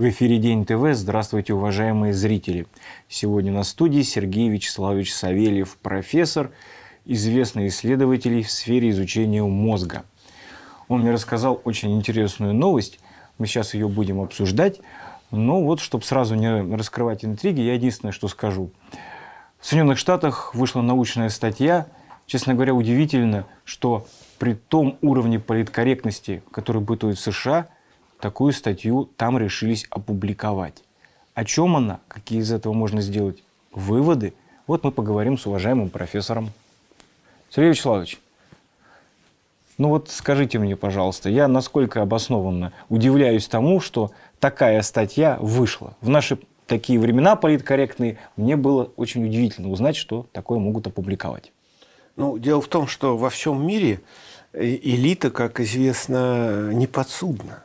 В эфире День ТВ. Здравствуйте, уважаемые зрители. Сегодня на студии Сергей Вячеславович Савельев, профессор, известный исследователь в сфере изучения мозга. Он мне рассказал очень интересную новость. Мы сейчас ее будем обсуждать. Но ну вот, чтобы сразу не раскрывать интриги, я единственное, что скажу. В Соединенных Штатах вышла научная статья. Честно говоря, удивительно, что при том уровне политкорректности, который бытует в США – такую статью там решились опубликовать. О чем она, какие из этого можно сделать выводы, вот мы поговорим с уважаемым профессором. Сергей Вячеславович, ну вот скажите мне, пожалуйста, я насколько обоснованно удивляюсь тому, что такая статья вышла. В наши такие времена политкорректные мне было очень удивительно узнать, что такое могут опубликовать. Ну, дело в том, что во всем мире э, элита, как известно, неподсудна.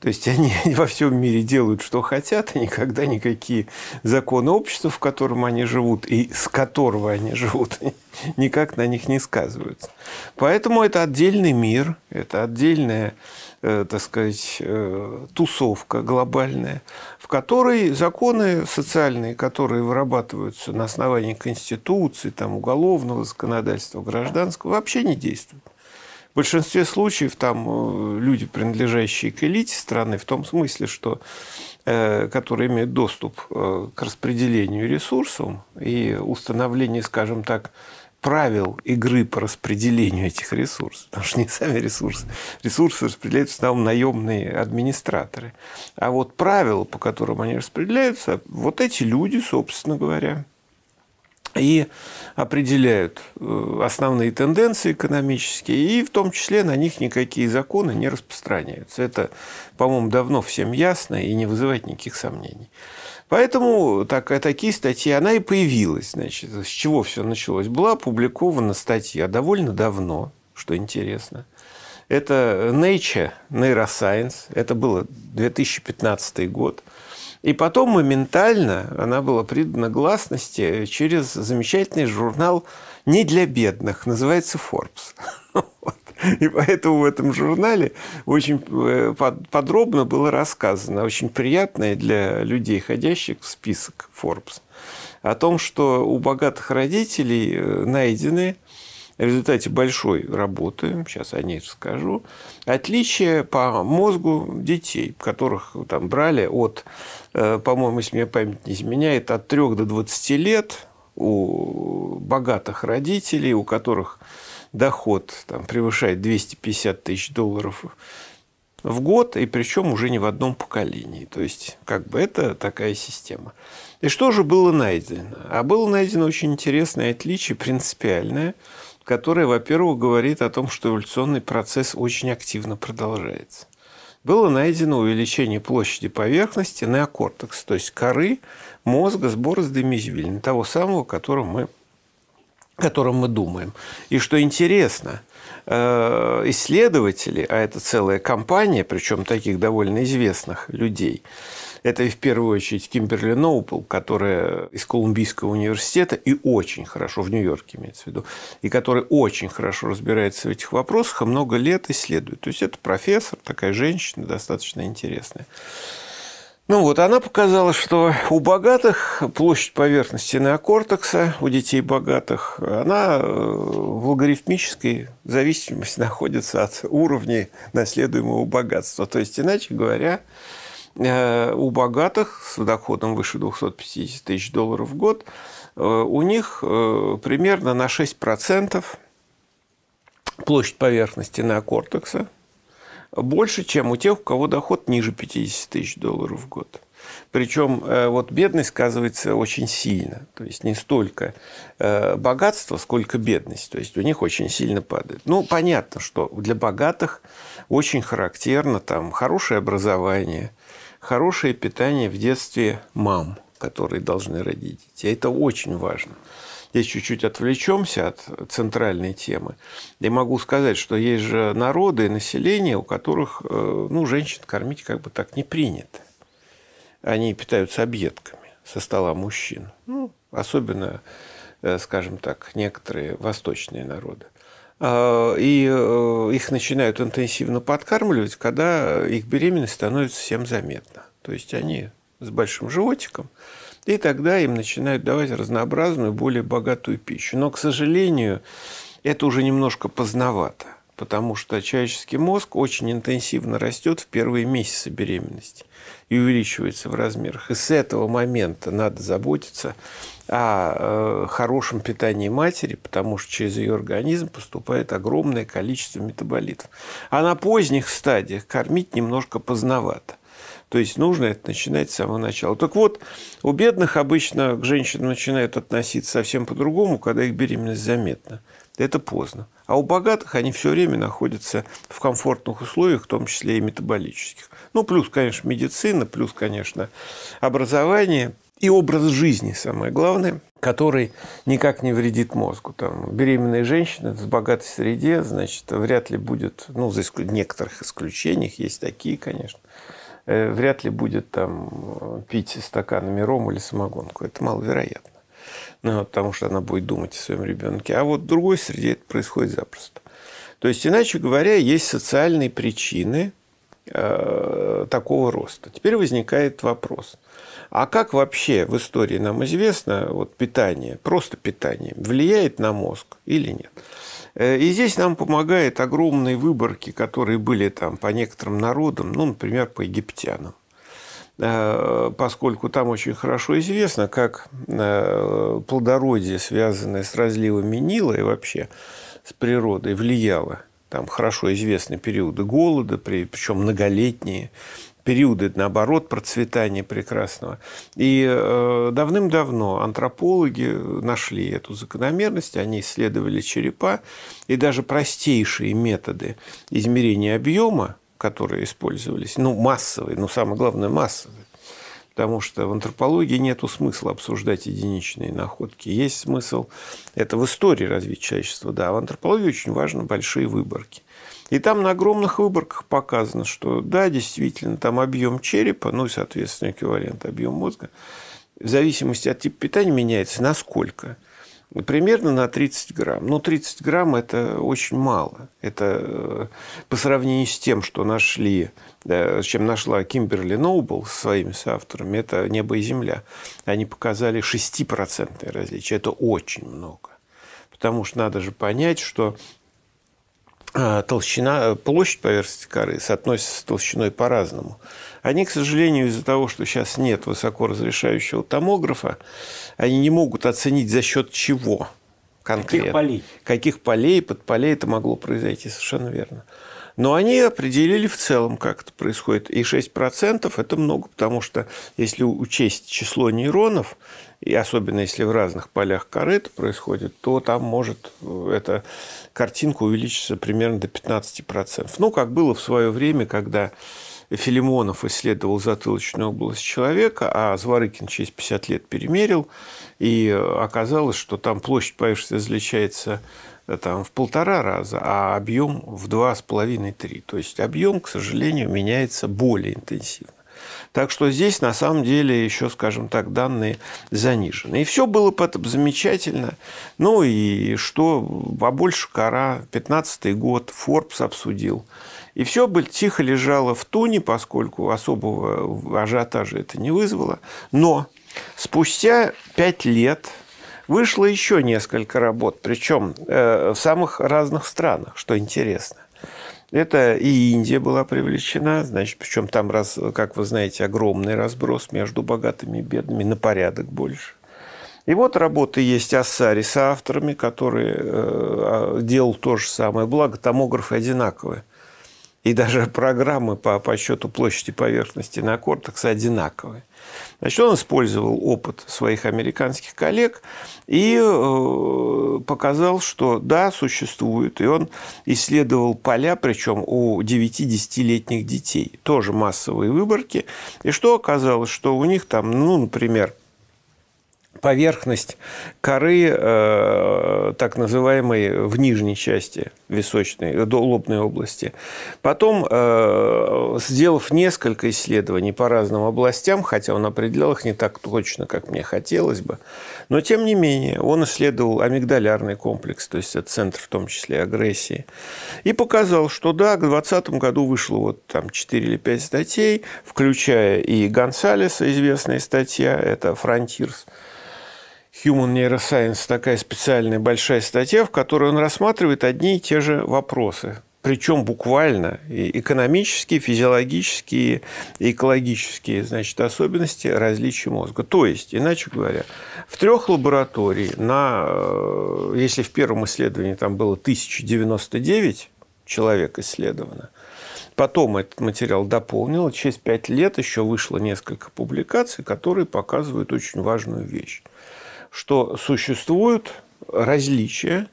То есть они во всем мире делают, что хотят, и никогда никакие законы общества, в котором они живут и с которого они живут, никак на них не сказываются. Поэтому это отдельный мир, это отдельная, э, так сказать, э, тусовка глобальная, в которой законы социальные, которые вырабатываются на основании Конституции, там, уголовного законодательства, гражданского, вообще не действуют большинстве случаев там э, люди, принадлежащие к элите страны, в том смысле, что э, которые имеют доступ э, к распределению ресурсов и установлению, скажем так, правил игры по распределению этих ресурсов, потому что не сами ресурсы. Ресурсы распределяются в основном наемные администраторы. А вот правила, по которым они распределяются, вот эти люди, собственно говоря, и определяют э, основные тенденции экономические, и в том числе на них никакие законы не распространяются. Это, по-моему, давно всем ясно и не вызывает никаких сомнений. Поэтому так, такие статьи, она и появилась, значит, с чего все началось. Была опубликована статья довольно давно, что интересно. Это Nature, Neuroscience, это было 2015 год – и потом моментально она была придана гласности через замечательный журнал «Не для бедных», называется «Forbes». И поэтому в этом журнале очень э, подробно было рассказано, очень приятное для людей, ходящих в список Forbes, о том, что у богатых родителей э, найдены в результате большой работы, сейчас о ней расскажу, отличие по мозгу детей, которых там брали от, э, по-моему, если мне память не изменяет, от 3 до 20 лет у богатых родителей, у которых доход там, превышает 250 тысяч долларов в год, и причем уже не в одном поколении. То есть, как бы это такая система. И что же было найдено? А было найдено очень интересное отличие, принципиальное – которая, во-первых, говорит о том, что эволюционный процесс очень активно продолжается. Было найдено увеличение площади поверхности неокортекс, то есть коры мозга с борозды межвильны, того самого, которым мы котором мы думаем. И что интересно, э, исследователи, а это целая компания, причем таких довольно известных людей, это и в первую очередь Кимберли Ноупл, которая из Колумбийского университета и очень хорошо, в Нью-Йорке имеется в виду, и которая очень хорошо разбирается в этих вопросах, а много лет исследует. То есть это профессор, такая женщина достаточно интересная. Ну вот, она показала, что у богатых площадь поверхности неокортекса, у детей богатых, она э, в логарифмической зависимости находится от уровней наследуемого богатства. То есть, иначе говоря, Э, у богатых с доходом выше 250 тысяч долларов в год, э, у них э, примерно на 6% площадь поверхности неокортекса больше, чем у тех, у кого доход ниже 50 тысяч долларов в год. Причем вот бедность сказывается очень сильно. То есть не столько богатство, сколько бедность. То есть у них очень сильно падает. Ну, понятно, что для богатых очень характерно там хорошее образование, хорошее питание в детстве мам, которые должны родить детей. Это очень важно. Здесь чуть-чуть отвлечемся от центральной темы. Я могу сказать, что есть же народы и население, у которых э, ну, женщин кормить как бы так не принято. Они питаются объедками со стола мужчин. Ну, особенно, э, скажем так, некоторые восточные народы. А, и э, их начинают интенсивно подкармливать, когда их беременность становится всем заметна. То есть они с большим животиком, и тогда им начинают давать разнообразную, более богатую пищу. Но, к сожалению, это уже немножко поздновато потому что человеческий мозг очень интенсивно растет в первые месяцы беременности и увеличивается в размерах. И с этого момента надо заботиться о э, хорошем питании матери, потому что через ее организм поступает огромное количество метаболитов. А на поздних стадиях кормить немножко поздновато. То есть нужно это начинать с самого начала. Так вот, у бедных обычно к женщинам начинают относиться совсем по-другому, когда их беременность заметна. Это поздно. А у богатых они все время находятся в комфортных условиях, в том числе и метаболических. Ну, плюс, конечно, медицина, плюс, конечно, образование и образ жизни, самое главное, который никак не вредит мозгу. Там, беременная женщина в богатой среде, значит, вряд ли будет, ну, за исклю... некоторых исключениях, есть такие, конечно, э, вряд ли будет там пить стаканами ром или самогонку. Это маловероятно ну, потому что она будет думать о своем ребенке. А вот в другой среде это происходит запросто. То есть, иначе говоря, есть социальные причины э, такого роста. Теперь возникает вопрос. А как вообще в истории нам известно вот питание, просто питание, влияет на мозг или нет? Э, и здесь нам помогает огромные выборки, которые были там по некоторым народам, ну, например, по египтянам. Э, поскольку там очень хорошо известно, как э, плодородие, связанное с разливами Нила и вообще с природой, влияло. Там хорошо известны периоды голода, причем многолетние, периоды, наоборот, процветания прекрасного. И э, давным-давно антропологи нашли эту закономерность, они исследовали черепа, и даже простейшие методы измерения объема, которые использовались, ну, массовые, ну, самое главное, массовые. Потому что в антропологии нет смысла обсуждать единичные находки. Есть смысл, это в истории развития человечества, да, а в антропологии очень важны большие выборки. И там на огромных выборках показано, что да, действительно, там объем черепа, ну и, соответственно, эквивалент объем мозга, в зависимости от типа питания меняется насколько. Ну, примерно на 30 грамм. Ну, 30 грамм – это очень мало. Это э, по сравнению с тем, что нашли, э, с чем нашла Кимберли Ноубл со своими соавторами, это небо и земля. Они показали 6% различие. Это очень много. Потому что надо же понять, что а, толщина, э, площадь поверхности коры соотносится с толщиной по-разному. Они, к сожалению, из-за того, что сейчас нет высоко разрешающего томографа, они не могут оценить за счет чего конкретно. Каких полей? Каких полей, под полей это могло произойти, совершенно верно. Но они определили в целом, как это происходит. И 6% – это много, потому что если учесть число нейронов, и особенно если в разных полях коры это происходит, то там может э, эта картинка увеличиться примерно до 15%. Ну, как было в свое время, когда Филимонов исследовал затылочную область человека, а Зворыкин через 50 лет перемерил, и э, оказалось, что там площадь поверхности различается э, там, в полтора раза, а объем в два с половиной-три. То есть объем, к сожалению, меняется более интенсивно. Так что здесь на самом деле еще, скажем так, данные занижены. И все было под замечательно. Ну и что, побольше кора, 15 год, Forbes обсудил. И все бы тихо лежало в туне, поскольку особого ажиотажа это не вызвало. Но спустя пять лет вышло еще несколько работ, причем э, в самых разных странах, что интересно. Это и Индия была привлечена, значит, причем там, раз, как вы знаете, огромный разброс между богатыми и бедными, на порядок больше. И вот работы есть Ассари с авторами, которые э, а, делал то же самое. Благо, томографы одинаковые и даже программы по подсчету площади поверхности на кортекс одинаковые. Значит, он использовал опыт своих американских коллег и э, показал, что да, существует. И он исследовал поля, причем у 9-10-летних детей. Тоже массовые выборки. И что оказалось, что у них там, ну, например, поверхность коры, э, так называемой, в нижней части височной, э, до лобной области. Потом, э, сделав несколько исследований по разным областям, хотя он определял их не так точно, как мне хотелось бы, но тем не менее он исследовал амигдалярный комплекс, то есть это центр в том числе агрессии, и показал, что да, к 2020 году вышло вот там 4 или 5 статей, включая и Гонсалеса, известная статья, это «Фронтирс», Human Neuroscience такая специальная большая статья, в которой он рассматривает одни и те же вопросы. Причем буквально и экономические, физиологические и экологические значит, особенности различий мозга. То есть, иначе говоря, в трех лаборатории, на, э, если в первом исследовании там было 1099 человек исследовано, Потом этот материал дополнил. Через пять лет еще вышло несколько публикаций, которые показывают очень важную вещь что существуют различия,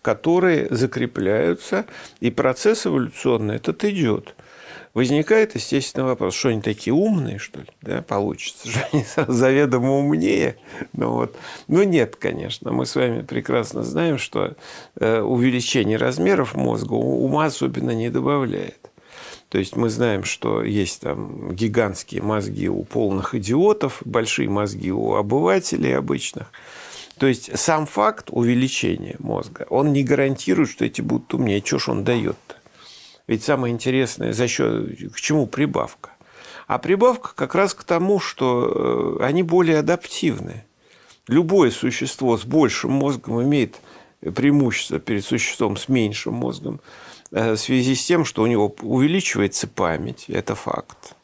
которые закрепляются, и процесс эволюционный этот идет. Возникает, естественно, вопрос, что они такие умные, что ли, да, получится, что они заведомо умнее. Ну, вот. Но ну нет, конечно, мы с вами прекрасно знаем, что э, увеличение размеров мозга ума особенно не добавляет. То есть мы знаем, что есть там гигантские мозги у полных идиотов, большие мозги у обывателей обычных. То есть сам факт увеличения мозга, он не гарантирует, что эти будут умнее. А Чего ж он дает-то? Ведь самое интересное, за счет, к чему прибавка? А прибавка как раз к тому, что э, они более адаптивны. Любое существо с большим мозгом имеет преимущество перед существом с меньшим мозгом – Э, в связи с тем, что у него увеличивается память, это факт.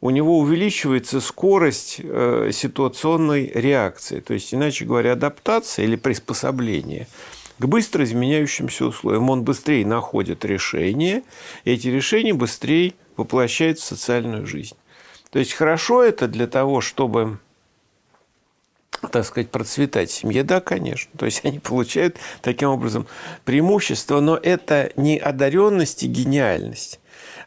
У него увеличивается скорость э, ситуационной реакции, то есть, иначе говоря, адаптация или приспособление к быстро изменяющимся условиям. Он быстрее находит решения, и эти решения быстрее воплощаются в социальную жизнь. То есть хорошо это для того, чтобы так сказать, процветать семье. Да, конечно. То есть они получают таким образом преимущество, но это не одаренность и гениальность,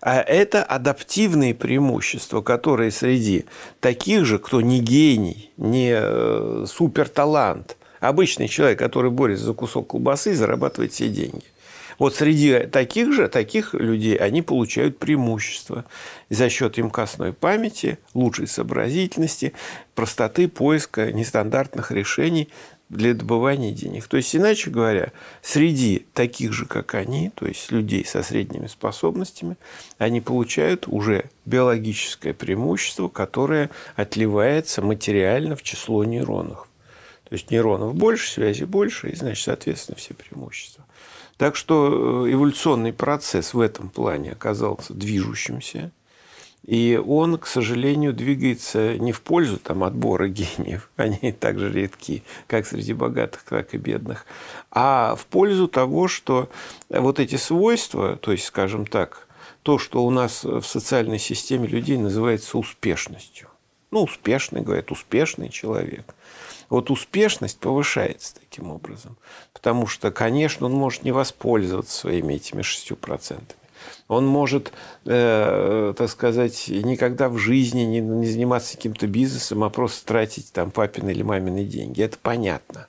а это адаптивные преимущества, которые среди таких же, кто не гений, не э, суперталант, обычный человек, который борется за кусок колбасы и зарабатывает все деньги – вот среди таких же, таких людей они получают преимущество за счет имкостной памяти, лучшей сообразительности, простоты поиска нестандартных решений для добывания денег. То есть, иначе говоря, среди таких же, как они, то есть людей со средними способностями, они получают уже биологическое преимущество, которое отливается материально в число нейронов. То есть нейронов больше, связи больше, и значит, соответственно, все преимущества. Так что э, эволюционный процесс в этом плане оказался движущимся. И он, к сожалению, двигается не в пользу там, отбора гениев, они также редки, как среди богатых, так и бедных, а в пользу того, что вот эти свойства, то есть, скажем так, то, что у нас в социальной системе людей называется успешностью. Ну, успешный, говорят, успешный человек – вот успешность повышается таким образом. Потому что, конечно, он может не воспользоваться своими этими 6%. Он может, э, так сказать, никогда в жизни не, не заниматься каким-то бизнесом, а просто тратить там папины или мамины деньги. Это понятно.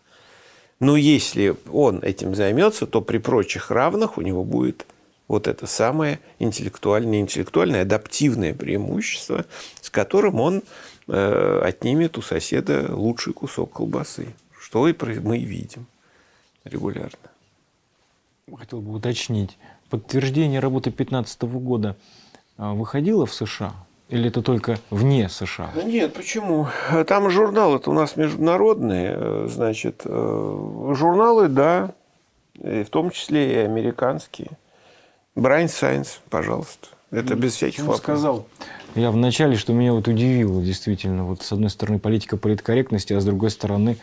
Но если он этим займется, то при прочих равных у него будет вот это самое интеллектуальное, интеллектуальное адаптивное преимущество, с которым он э, отнимет у соседа лучший кусок колбасы, что и мы видим регулярно. Хотел бы уточнить, подтверждение работы 2015 года а, выходило в США? Или это только вне США? Нет, почему? Там журналы это у нас международные, э, значит, э, журналы, да, в том числе и американские. Брайан Сайнс, пожалуйста. Это без всяких Он вопросов. сказал я вначале, что меня вот удивило, действительно. Вот с одной стороны политика политкорректности, а с другой стороны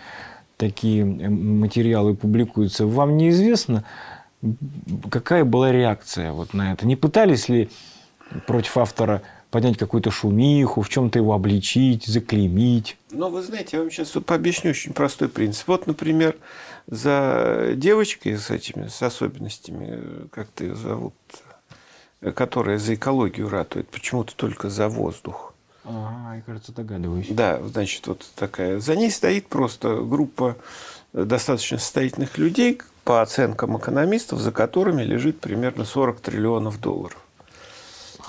такие э, материалы публикуются. Вам неизвестно, какая была реакция вот на это? Не пытались ли против автора поднять какую-то шумиху, в чем-то его обличить, заклеймить. Но ну, вы знаете, я вам сейчас пообъясню очень простой принцип. Вот, например, за девочкой с этими с особенностями, как ты ее зовут, которая за экологию ратует, почему-то только за воздух. Ага, я, кажется, догадываюсь. Да, значит, вот такая. За ней стоит просто группа достаточно состоятельных людей, по оценкам экономистов, за которыми лежит примерно 40 триллионов долларов.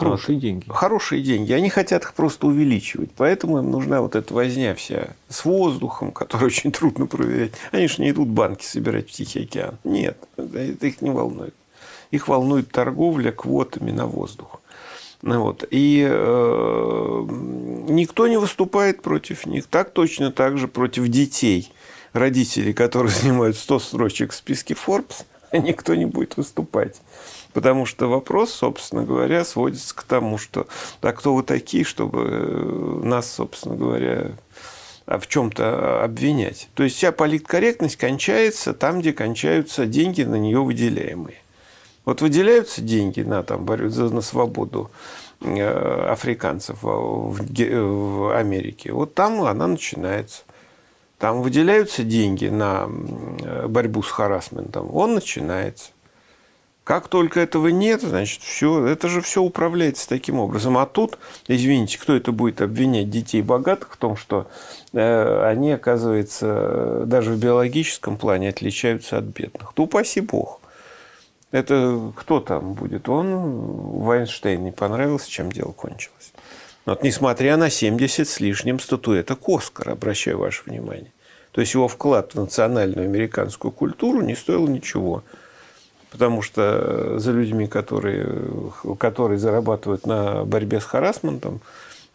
Хорошие деньги. Хорошие деньги. Они хотят их просто увеличивать. Поэтому им нужна вот эта возня вся с воздухом, который очень трудно проверять. Они же не идут банки собирать в Тихий океан. Нет, э, это их не волнует. Их волнует торговля квотами на воздух. Ну вот. И э, никто не выступает против них. Так точно так же против детей. Родители, которые занимают 100 строчек в списке Forbes, никто не будет выступать. Потому что вопрос, собственно говоря, сводится к тому, что да кто вы такие, чтобы э, нас, собственно говоря, а в чем-то обвинять. То есть вся политкорректность кончается там, где кончаются деньги на нее выделяемые. Вот выделяются деньги на, там, борьбу на свободу э, африканцев в Америке. Вот там она начинается. Там выделяются деньги на э, борьбу с харасментом. Он начинается. Как только этого нет, значит, все, это же все управляется таким образом. А тут, извините, кто это будет обвинять детей богатых в том, что э, они, оказывается, даже в биологическом плане отличаются от бедных? Да упаси бог. Это кто там будет? Он Вайнштейн не понравился, чем дело кончилось. Вот, несмотря на 70 с лишним статуэток Оскара, обращаю ваше внимание. То есть его вклад в национальную американскую культуру не стоил ничего потому что за людьми, которые, которые зарабатывают на борьбе с харасментом,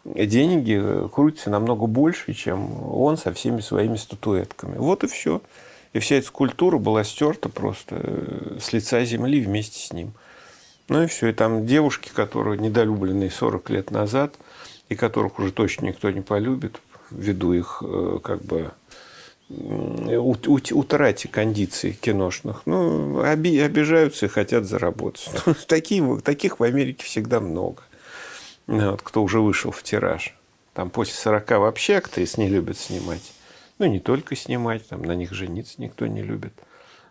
деньги крутятся намного больше, чем он со всеми своими статуэтками. Вот и все. И вся эта скульптура была стерта просто э, с лица земли вместе с ним. Ну и все. И там девушки, которые недолюбленные 40 лет назад, и которых уже точно никто не полюбит, ввиду их э, как бы утрате кондиций киношных. Ну, оби, обижаются и хотят заработать. Ну, таких, таких в Америке всегда много. Вот, кто уже вышел в тираж. Там после 40 вообще актрисы не любят снимать. Ну, не только снимать, там на них жениться никто не любит.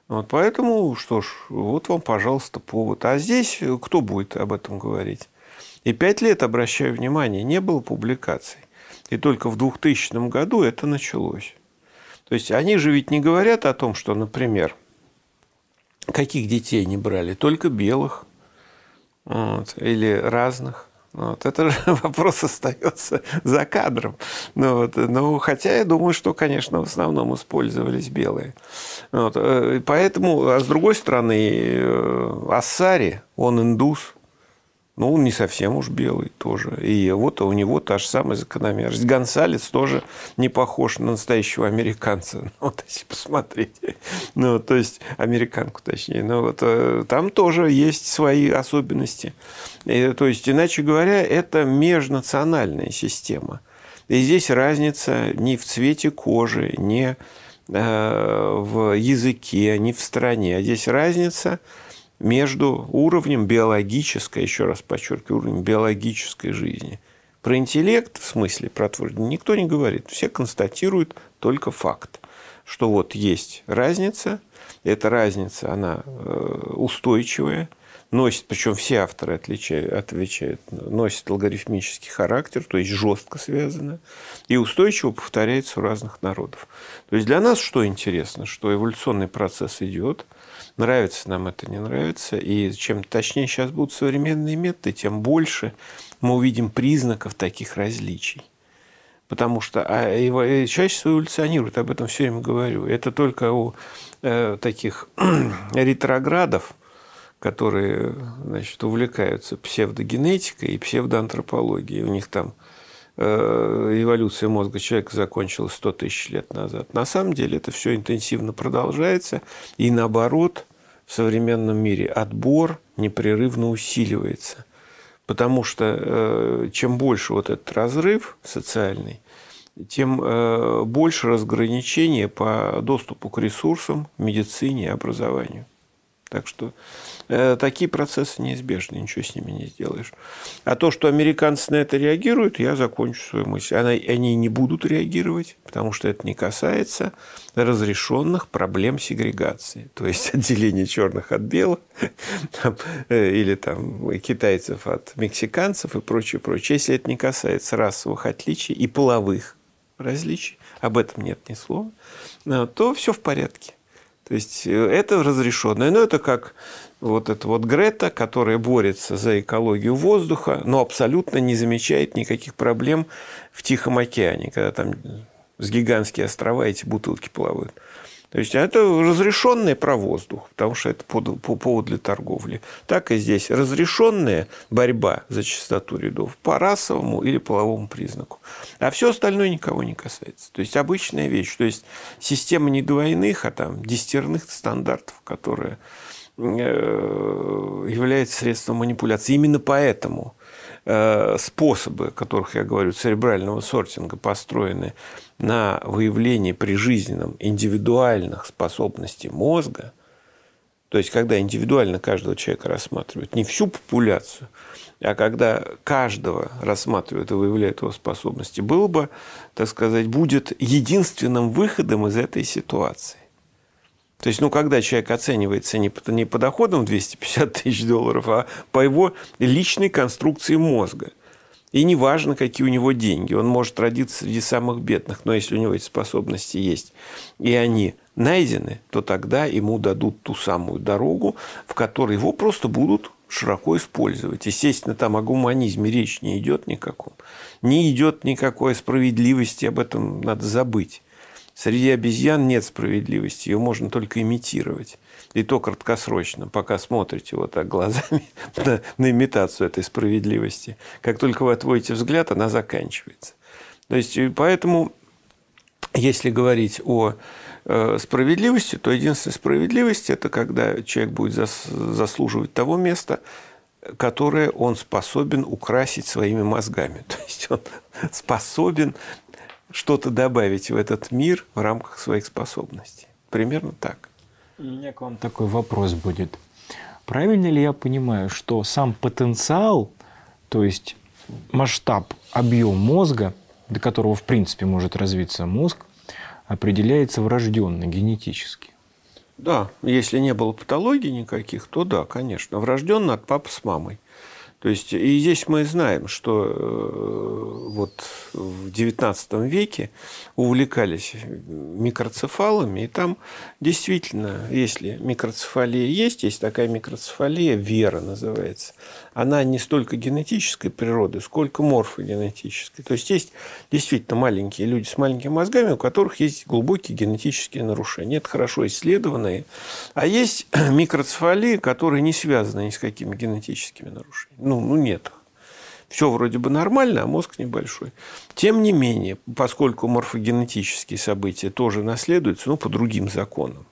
Вот поэтому, что ж, вот вам, пожалуйста, повод. А здесь э, кто будет об этом говорить? И пять лет, обращаю внимание, не было публикаций. И только в 2000 году это началось. То есть они же ведь не говорят о том, что, например, каких детей не брали, только белых вот, или разных. Вот. Это же вопрос остается за кадром. Ну, вот. ну, хотя я думаю, что, конечно, в основном использовались белые. Вот. Э, поэтому, а с другой стороны, э, Ассари, он индус, ну, он не совсем уж белый тоже. И вот у него та же самая закономерность. Гонсалец тоже не похож на настоящего американца. Ну, вот если посмотреть. Ну, то есть, американку точнее. Но ну, вот э, там тоже есть свои особенности. И, то есть, иначе говоря, это межнациональная система. И здесь разница не в цвете кожи, не э, в языке, не в стране. А здесь разница – между уровнем биологической, еще раз подчеркиваю, уровнем биологической жизни. Про интеллект, в смысле, про творчество, никто не говорит. Все констатируют только факт, что вот есть разница, эта разница, она э, устойчивая – носит, причем все авторы отличают, отвечают, носит логарифмический характер, то есть жестко связано, и устойчиво повторяется у разных народов. То есть для нас что интересно, что эволюционный процесс идет, нравится нам это, не нравится, и чем точнее сейчас будут современные методы, тем больше мы увидим признаков таких различий. Потому что а, и, человечество эволюционирует, об этом все время говорю. Это только у э, таких ретроградов, которые значит, увлекаются псевдогенетикой и псевдоантропологией. У них там э, эволюция мозга человека закончилась 100 тысяч лет назад. На самом деле это все интенсивно продолжается. И наоборот, в современном мире отбор непрерывно усиливается. Потому что э, чем больше вот этот разрыв социальный, тем э, больше разграничения по доступу к ресурсам, медицине и образованию. Так что э, такие процессы неизбежны, ничего с ними не сделаешь. А то, что американцы на это реагируют, я закончу свою мысль. Она, они не будут реагировать, потому что это не касается разрешенных проблем сегрегации. То есть отделение черных от белых, э, или там китайцев от мексиканцев и прочее, прочее. Если это не касается расовых отличий и половых различий, об этом нет ни слова, э, то все в порядке. То есть э, это разрешенное. Но ну, это как вот эта вот Грета, которая борется за экологию воздуха, но абсолютно не замечает никаких проблем в Тихом океане, когда там с гигантские острова эти бутылки плавают. То есть это разрешенные про воздух, потому что это повод для торговли. Так и здесь разрешенная борьба за чистоту рядов по расовому или половому признаку. А все остальное никого не касается. То есть обычная вещь. То есть система не двойных, а там десятерных стандартов, которая э, является средством манипуляции. Именно поэтому э, способы, о которых я говорю, церебрального сортинга построены на выявление при жизненном индивидуальных способностей мозга, то есть когда индивидуально каждого человека рассматривают, не всю популяцию, а когда каждого рассматривают и выявляют его способности, было бы, так сказать, будет единственным выходом из этой ситуации. То есть, ну, когда человек оценивается не по, не по доходам 250 тысяч долларов, а по его личной конструкции мозга – и неважно, какие у него деньги. Он может родиться среди самых бедных, но если у него эти способности есть, и они найдены, то тогда ему дадут ту самую дорогу, в которой его просто будут широко использовать. Естественно, там о гуманизме речь не идет никаком. Не идет никакой справедливости, об этом надо забыть. Среди обезьян нет справедливости, ее можно только имитировать и то краткосрочно, пока смотрите вот так глазами на, на имитацию этой справедливости. Как только вы отводите взгляд, она заканчивается. То есть, э, поэтому, если говорить о э, справедливости, то единственная справедливость – это когда человек будет заслуживать того места, которое он способен украсить своими мозгами. То есть, он способен что-то добавить в этот мир в рамках своих способностей. Примерно так. У меня к вам такой вопрос будет. Правильно ли я понимаю, что сам потенциал, то есть масштаб, объем мозга, до которого в принципе может развиться мозг, определяется врожденно, генетически? Да, если не было патологий никаких, то да, конечно. Врожденно от папы с мамой. То есть и здесь мы знаем, что э, вот в XIX веке увлекались микроцефалами, и там действительно, если микроцефалия есть, есть такая микроцефалия, вера называется, она не столько генетической природы, сколько морфогенетической. То есть, есть действительно маленькие люди с маленькими мозгами, у которых есть глубокие генетические нарушения. Это хорошо исследованные. А есть микроцефалии, которые не связаны ни с какими генетическими нарушениями. Ну, ну нет все вроде бы нормально, а мозг небольшой. Тем не менее, поскольку морфогенетические события тоже наследуются, ну, по другим законам,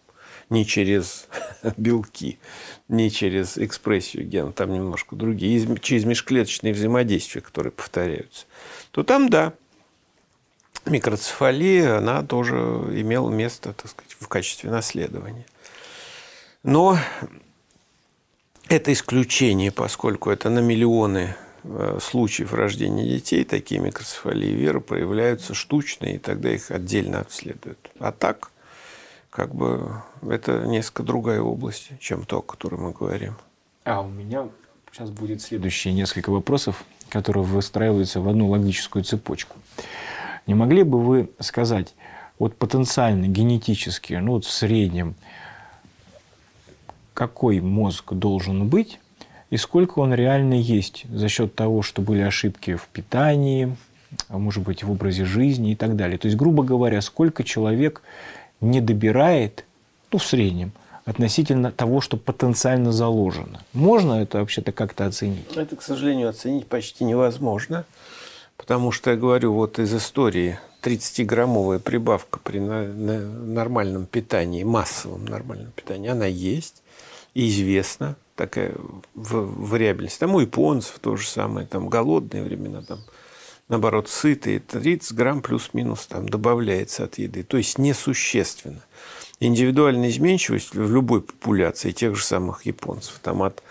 не через белки, не через экспрессию гена, там немножко другие, через межклеточные взаимодействия, которые повторяются, то там, да, микроцефалия, она тоже имела место, так сказать, в качестве наследования. Но это исключение, поскольку это на миллионы э, случаев рождения детей такие микроцефалии вера проявляются штучно, и тогда их отдельно обследуют. А так как бы это несколько другая область, чем то, о которой мы говорим. А у меня сейчас будет следующие несколько вопросов, которые выстраиваются в одну логическую цепочку. Не могли бы вы сказать, вот потенциально генетически, ну вот в среднем, какой мозг должен быть и сколько он реально есть за счет того, что были ошибки в питании, а может быть, в образе жизни и так далее. То есть, грубо говоря, сколько человек не добирает, ну, в среднем, относительно того, что потенциально заложено. Можно это вообще-то как-то оценить? Это, к сожалению, оценить почти невозможно, потому что, я говорю, вот из истории 30-граммовая прибавка при нормальном питании, массовом нормальном питании, она есть и известна такая вариабельность. Там у японцев то же самое, там голодные времена, там наоборот, сытые 30 грамм плюс-минус там добавляется от еды. То есть несущественно. Индивидуальная изменчивость в любой популяции тех же самых японцев, там от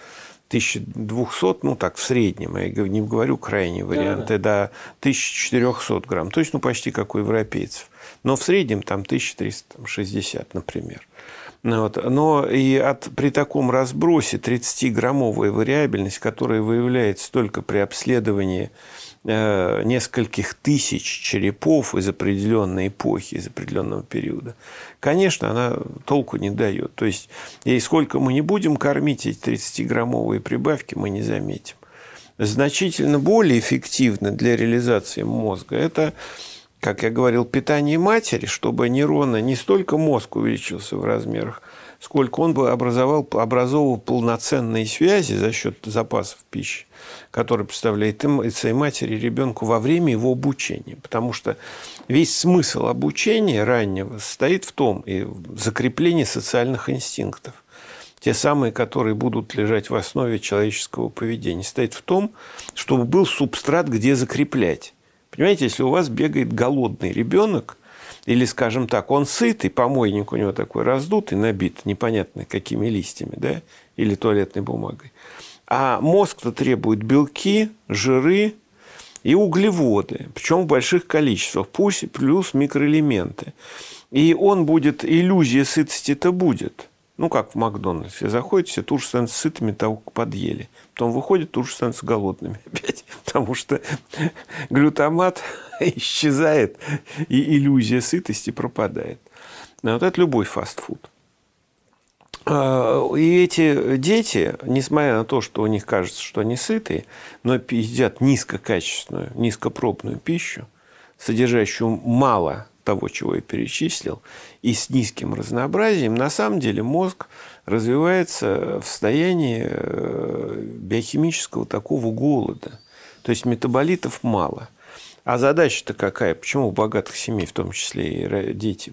1200, ну так, в среднем, я не говорю крайние варианты да, да. до 1400 грамм, то есть ну, почти как у европейцев. Но в среднем там 1360, например. Ну вот. Но и от, при таком разбросе 30-граммовая вариабельность, которая выявляется только при обследовании Э, нескольких тысяч черепов из определенной эпохи, из определенного периода, конечно, она толку не дает. То есть, и сколько мы не будем кормить эти 30-граммовые прибавки, мы не заметим. Значительно более эффективно для реализации мозга это как я говорил, питание матери, чтобы нейроны не столько мозг увеличился в размерах, сколько он бы образовал, образовывал полноценные связи за счет запасов пищи, которые представляет им, и матери, и ребенку во время его обучения. Потому что весь смысл обучения раннего состоит в том, и в закреплении социальных инстинктов те самые, которые будут лежать в основе человеческого поведения, стоит в том, чтобы был субстрат, где закреплять. Понимаете, если у вас бегает голодный ребенок – или, скажем так, он сытый, помойник у него такой раздутый, набит, непонятно какими листьями, да, или туалетной бумагой. А мозг-то требует белки, жиры и углеводы, причем в больших количествах, пусть плюс микроэлементы. И он будет, иллюзия сытости-то будет – ну, как в Макдональдсе. Заходите, все туржсенсы сытыми того подъели. Потом выходит выходят туржсенсы голодными опять. Потому что глютамат исчезает, и иллюзия сытости пропадает. Ну, вот это любой фастфуд. А, и эти дети, несмотря на то, что у них кажется, что они сытые, но едят низкокачественную, низкопробную пищу, содержащую мало того, чего я перечислил, и с низким разнообразием, на самом деле мозг развивается в состоянии э, биохимического такого голода. То есть метаболитов мало. А задача-то какая? Почему у богатых семей, в том числе и дети,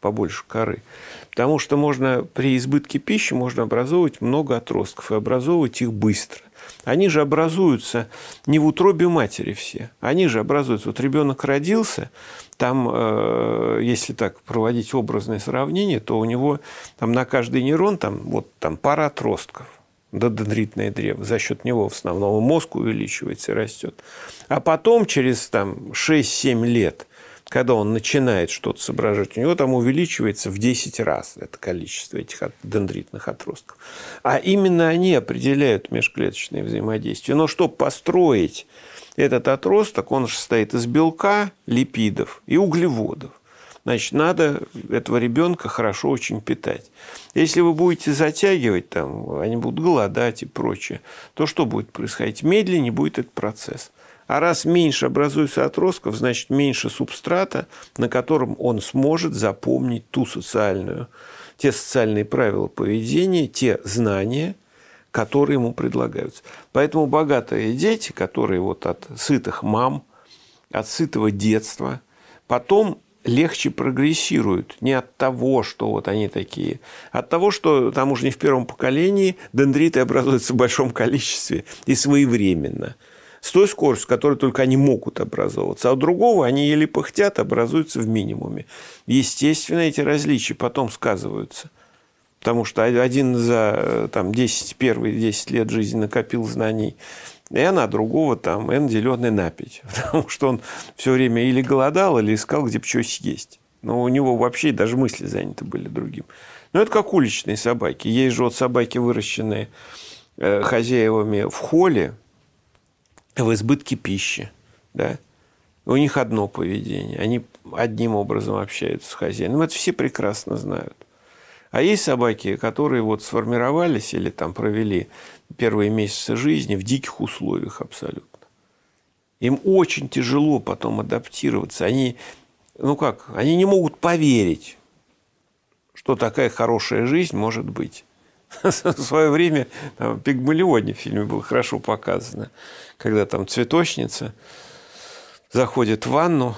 побольше коры? Потому что можно при избытке пищи можно образовывать много отростков и образовывать их быстро они же образуются не в утробе матери все, они же образуются. Вот ребенок родился, там, э, если так проводить образное сравнение, то у него там на каждый нейрон там, вот, там пара отростков додендритное древо. За счет него в основном мозг увеличивается и растет. А потом, через там, 6-7 лет, когда он начинает что-то соображать, у него там увеличивается в 10 раз это количество этих дендритных отростков. А именно они определяют межклеточные взаимодействия. Но чтобы построить этот отросток, он же состоит из белка, липидов и углеводов. Значит, надо этого ребенка хорошо очень питать. Если вы будете затягивать, там, они будут голодать и прочее, то что будет происходить? Медленнее будет этот процесс. А раз меньше образуется отростков, значит меньше субстрата, на котором он сможет запомнить ту социальную, те социальные правила поведения, те знания, которые ему предлагаются. Поэтому богатые дети, которые вот от сытых мам, от сытого детства, потом легче прогрессируют не от того, что вот они такие, от того, что там уже не в первом поколении дендриты образуются в большом количестве и своевременно – с той скоростью, с которой только они могут образовываться. А у другого они еле пыхтят, образуются в минимуме. Естественно, эти различия потом сказываются. Потому что один за э, там, 10, первые 10 лет жизни накопил знаний и она другого там n, деленный на 5. Потому что он все время или голодал, или искал, где бы что съесть. Но у него вообще даже мысли заняты были другим. Но это как уличные собаки. Есть же вот собаки, выращенные э, хозяевами в холле, в избытке пищи, да, у них одно поведение, они одним образом общаются с хозяином. Это все прекрасно знают. А есть собаки, которые вот сформировались или там провели первые месяцы жизни в диких условиях абсолютно. Им очень тяжело потом адаптироваться. Они, ну как, они не могут поверить, что такая хорошая жизнь может быть в свое время там, Пигмалионе в фильме было хорошо показано, когда там цветочница заходит в ванну,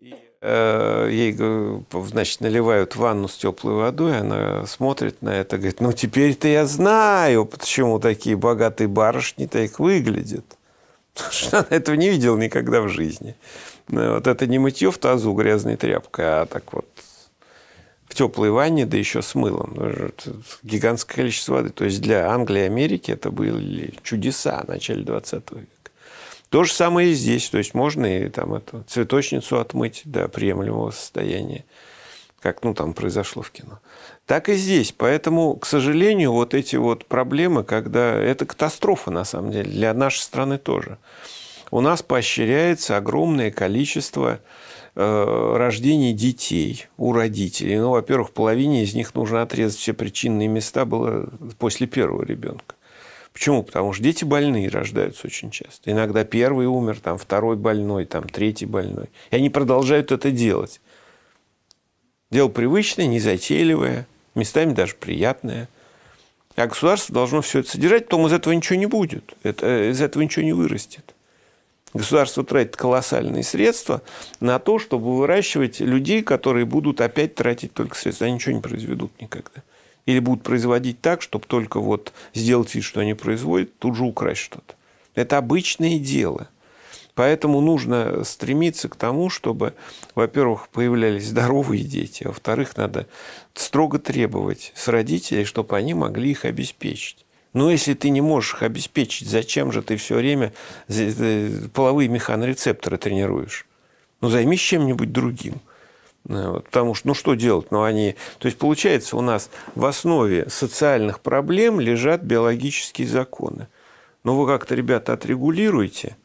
и, э, ей, э, значит, наливают ванну с теплой водой, она смотрит на это, говорит, ну теперь-то я знаю, почему такие богатые барышни так выглядят. Потому что она этого не видела никогда в жизни. Ну, вот это не мытье в тазу грязной тряпкой, а так вот в теплой ванне, да еще с мылом. Ну, гигантское количество воды. То есть для Англии и Америки это были чудеса в начале 20 века. То же самое и здесь. То есть можно и там эту цветочницу отмыть до приемлемого состояния, как ну, там произошло в кино. Так и здесь. Поэтому, к сожалению, вот эти вот проблемы, когда... Это катастрофа, на самом деле, для нашей страны тоже. У нас поощряется огромное количество Э, рождении детей у родителей. Ну, во-первых, половине из них нужно отрезать все причинные места было после первого ребенка. Почему? Потому что дети больные рождаются очень часто. Иногда первый умер, там второй больной, там третий больной. И они продолжают это делать. Дело привычное, незатейливое, местами даже приятное. А государство должно все это содержать, потом из этого ничего не будет. Это, из этого ничего не вырастет. Государство тратит колоссальные средства на то, чтобы выращивать людей, которые будут опять тратить только средства. Они ничего не произведут никогда. Или будут производить так, чтобы только вот сделать вид, что они производят, тут же украсть что-то. Это обычное дело. Поэтому нужно стремиться к тому, чтобы, во-первых, появлялись здоровые дети, а во-вторых, надо строго требовать с родителей, чтобы они могли их обеспечить. Но ну, если ты не можешь их обеспечить, зачем же ты все время э, половые механорецепторы тренируешь? Ну, займись чем-нибудь другим. Э, потому что, ну что делать? Ну, они... То есть, получается, у нас в основе социальных проблем лежат биологические законы. Но ну, вы как-то, ребята, отрегулируете,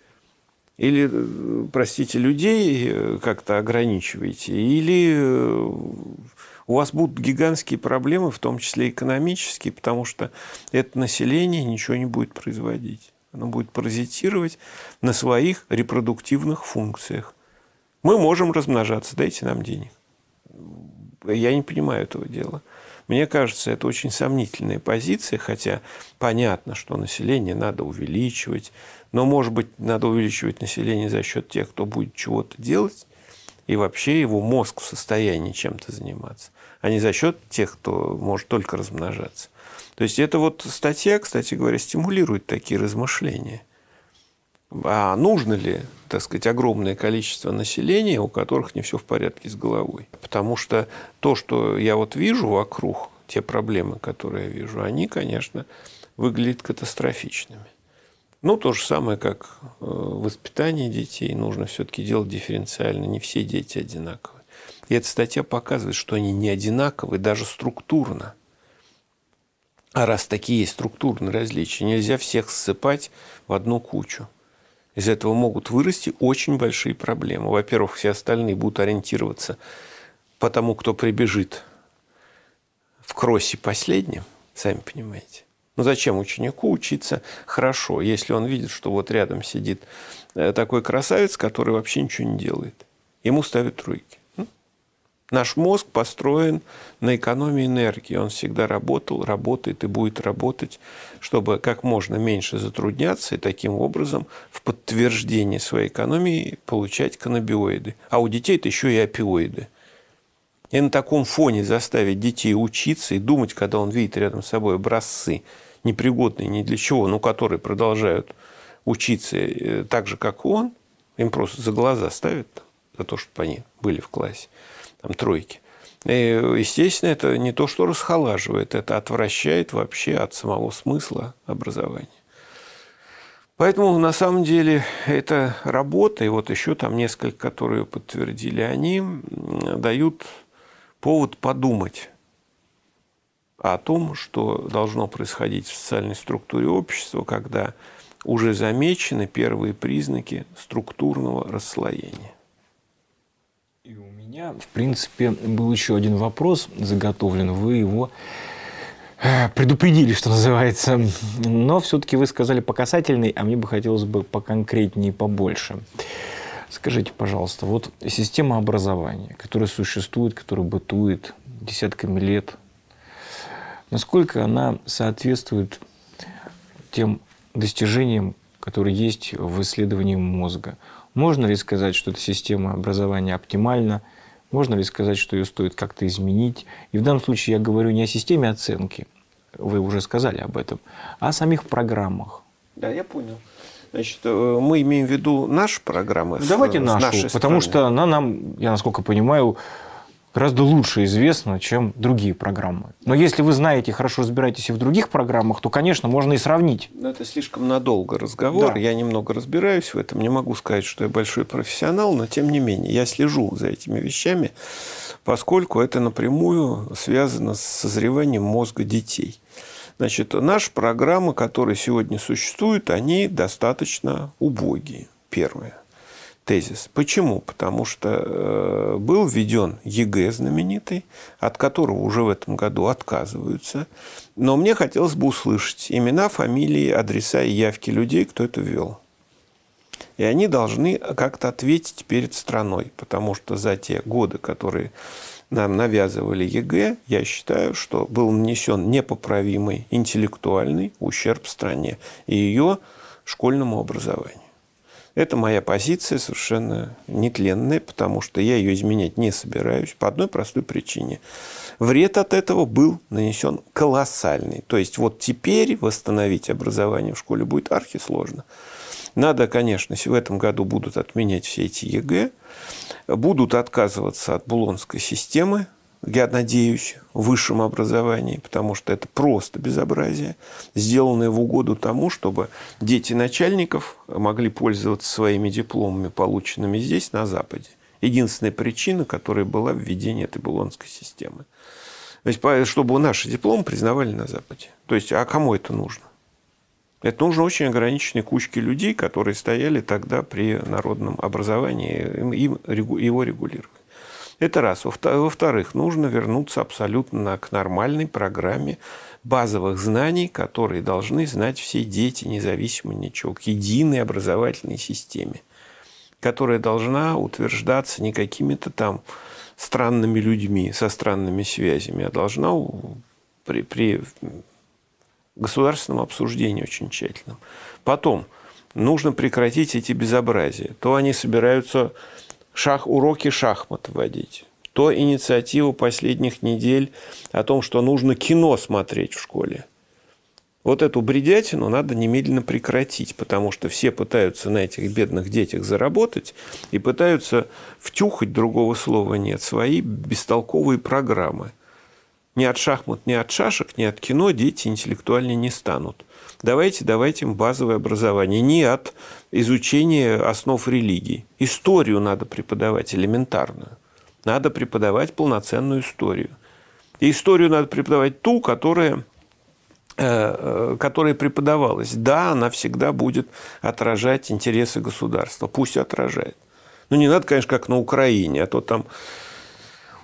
или, э, простите, людей как-то ограничиваете, или у вас будут гигантские проблемы, в том числе экономические, потому что это население ничего не будет производить. Оно будет паразитировать на своих репродуктивных функциях. Мы можем размножаться, дайте нам денег. Я не понимаю этого дела. Мне кажется, это очень сомнительная позиция, хотя понятно, что население надо увеличивать, но, может быть, надо увеличивать население за счет тех, кто будет чего-то делать, и вообще его мозг в состоянии чем-то заниматься а не за счет тех, кто может только размножаться. То есть эта вот статья, кстати говоря, стимулирует такие размышления. А нужно ли, так сказать, огромное количество населения, у которых не все в порядке с головой? Потому что то, что я вот вижу вокруг, те проблемы, которые я вижу, они, конечно, выглядят катастрофичными. Ну, то же самое, как э, воспитание детей. Нужно все-таки делать дифференциально. Не все дети одинаковые. И эта статья показывает, что они не одинаковы даже структурно. А раз такие есть структурные различия, нельзя всех ссыпать в одну кучу. Из этого могут вырасти очень большие проблемы. Во-первых, все остальные будут ориентироваться по тому, кто прибежит в кроссе последним, сами понимаете. Ну зачем ученику учиться хорошо, если он видит, что вот рядом сидит э, такой красавец, который вообще ничего не делает. Ему ставят тройки. Наш мозг построен на экономии энергии. Он всегда работал, работает и будет работать, чтобы как можно меньше затрудняться и таким образом в подтверждении своей экономии получать канабиоиды. А у детей это еще и опиоиды. И на таком фоне заставить детей учиться и думать, когда он видит рядом с собой образцы, непригодные ни для чего, но которые продолжают учиться э, так же, как он, им просто за глаза ставят за то, чтобы они были в классе там, тройки. И, естественно, это не то, что расхолаживает, это отвращает вообще от самого смысла образования. Поэтому, на самом деле, эта работа, и вот еще там несколько, которые подтвердили они, дают повод подумать о том, что должно происходить в социальной структуре общества, когда уже замечены первые признаки структурного расслоения меня, в принципе, был еще один вопрос заготовлен. Вы его э, предупредили, что называется. Но все-таки вы сказали по касательной, а мне бы хотелось бы поконкретнее, побольше. Скажите, пожалуйста, вот система образования, которая существует, которая бытует десятками лет, насколько она соответствует тем достижениям, которые есть в исследовании мозга? Можно ли сказать, что эта система образования оптимальна – можно ли сказать, что ее стоит как-то изменить? И в данном случае я говорю не о системе оценки, вы уже сказали об этом, а о самих программах. Да, я понял. Значит, э, мы имеем в виду наши программы. Ну, давайте нашу, потому страны. что она нам, я насколько понимаю, гораздо лучше известно, чем другие программы. Но если вы знаете, хорошо разбираетесь и в других программах, то, конечно, можно и сравнить. Но это слишком надолго разговор. Да. Я немного разбираюсь в этом. Не могу сказать, что я большой профессионал, но тем не менее я слежу за этими вещами, поскольку это напрямую связано с созреванием мозга детей. Значит, наши программы, которые сегодня существуют, они достаточно убогие. Первое тезис. Почему? Потому что э, был введен ЕГЭ знаменитый, от которого уже в этом году отказываются. Но мне хотелось бы услышать имена, фамилии, адреса и явки людей, кто это ввел. И они должны как-то ответить перед страной, потому что за те годы, которые нам навязывали ЕГЭ, я считаю, что был нанесен непоправимый интеллектуальный ущерб стране и ее школьному образованию. Это моя позиция совершенно нетленная, потому что я ее изменять не собираюсь по одной простой причине. Вред от этого был нанесен колоссальный. То есть вот теперь восстановить образование в школе будет архисложно. Надо, конечно, в этом году будут отменять все эти ЕГЭ, будут отказываться от Булонской системы, я надеюсь, высшем образовании, потому что это просто безобразие, сделанное в угоду тому, чтобы дети начальников могли пользоваться своими дипломами, полученными здесь, на Западе. Единственная причина, которая была введение этой булонской системы. То есть, чтобы наши дипломы признавали на Западе. То есть, а кому это нужно? Это нужно очень ограниченной кучке людей, которые стояли тогда при народном образовании, им его регулировали. Это раз. Во-вторых, нужно вернуться абсолютно к нормальной программе базовых знаний, которые должны знать все дети, независимо ни от чего, к единой образовательной системе, которая должна утверждаться не какими-то там странными людьми со странными связями, а должна при, при государственном обсуждении очень тщательном. Потом, нужно прекратить эти безобразия. То они собираются шах, уроки шахмат вводить, то инициативу последних недель о том, что нужно кино смотреть в школе. Вот эту бредятину надо немедленно прекратить, потому что все пытаются на этих бедных детях заработать и пытаются втюхать, другого слова нет, свои бестолковые программы. Ни от шахмат, ни от шашек, ни от кино дети интеллектуальнее не станут. Давайте давайте им базовое образование. Не от изучения основ религий. Историю надо преподавать элементарную. Надо преподавать полноценную историю. И историю надо преподавать ту, которая э, э, которая преподавалась. Да, она всегда будет отражать интересы государства. Пусть отражает. Ну, не надо, конечно, как на Украине, а то там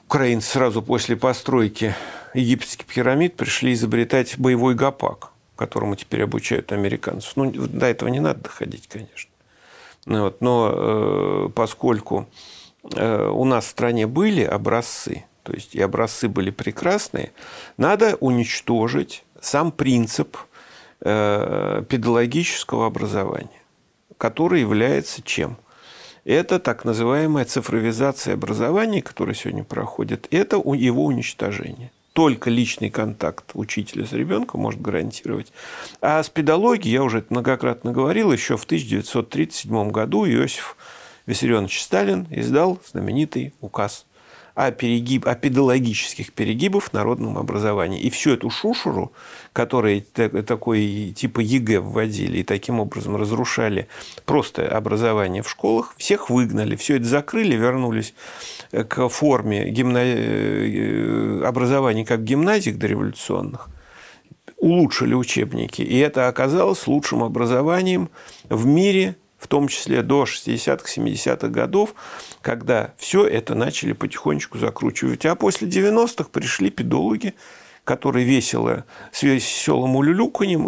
украинцы сразу после постройки египетских пирамид пришли изобретать боевой гопак которому теперь обучают американцев. Ну, до этого не надо доходить, конечно. Ну, вот. Но э, поскольку э, у нас в стране были образцы, то есть и образцы были прекрасные, надо уничтожить сам принцип э, педагогического образования, который является чем? Это так называемая цифровизация образования, которая сегодня проходит, это его уничтожение только личный контакт учителя с ребенком может гарантировать. А с педагогией, я уже это многократно говорил, еще в 1937 году Иосиф Виссарионович Сталин издал знаменитый указ о, перегиб, о педагогических перегибах в народном образовании. И всю эту шушуру, которой такой типа ЕГЭ вводили и таким образом разрушали просто образование в школах, всех выгнали, все это закрыли, вернулись э, к форме гимна... Э, э, образования как гимназик дореволюционных улучшили учебники. И это оказалось лучшим образованием в мире в том числе до 60-х, 70-х годов, когда все это начали потихонечку закручивать. А после 90-х пришли педологи, которые весело с веселым улюлюканьем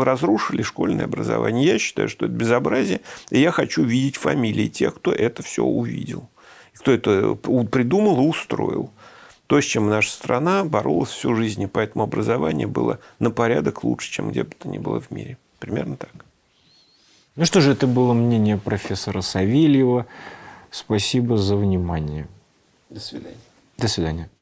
разрушили школьное образование. Я считаю, что это безобразие, и я хочу видеть фамилии тех, кто это все увидел, кто это придумал и устроил. То, с чем наша страна боролась всю жизнь, и поэтому образование было на порядок лучше, чем где бы то ни было в мире. Примерно так. Ну что же, это было мнение профессора Савельева. Спасибо за внимание. До свидания. До свидания.